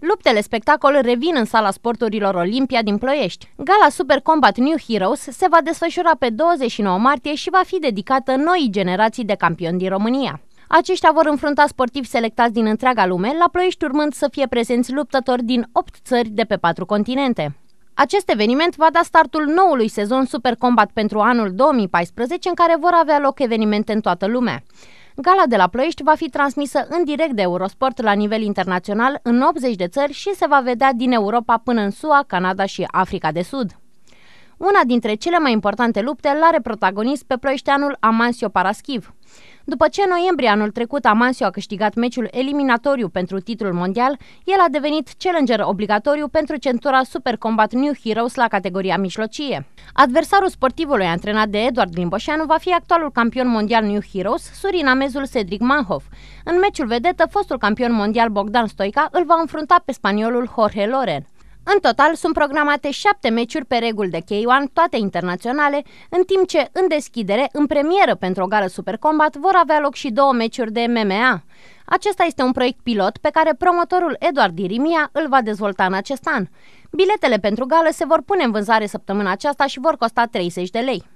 Luptele spectacol revin în sala sporturilor Olimpia din Ploiești. Gala Super Combat New Heroes se va desfășura pe 29 martie și va fi dedicată noii generații de campioni din România. Aceștia vor înfrunta sportivi selectați din întreaga lume, la Ploiești urmând să fie prezenți luptători din 8 țări de pe 4 continente. Acest eveniment va da startul noului sezon Super Combat pentru anul 2014, în care vor avea loc evenimente în toată lumea. Gala de la Ploiești va fi transmisă în direct de Eurosport la nivel internațional în 80 de țări și se va vedea din Europa până în SUA, Canada și Africa de Sud. Una dintre cele mai importante lupte l-are protagonist pe ploieșteanul Amancio Paraschiv. După ce în noiembrie anul trecut Amancio a câștigat meciul eliminatoriu pentru titlul mondial, el a devenit challenger obligatoriu pentru centura Super Combat New Heroes la categoria mijlocie. Adversarul sportivului antrenat de Eduard Limboșanu va fi actualul campion mondial New Heroes, surinamezul Cedric Manhoff. În meciul vedetă, fostul campion mondial Bogdan Stoica îl va înfrunta pe spaniolul Jorge Loren. În total sunt programate șapte meciuri pe reguli de K1, toate internaționale, în timp ce în deschidere, în premieră pentru o gară Supercombat, vor avea loc și două meciuri de MMA. Acesta este un proiect pilot pe care promotorul Eduard Dirimia îl va dezvolta în acest an. Biletele pentru gală se vor pune în vânzare săptămâna aceasta și vor costa 30 de lei.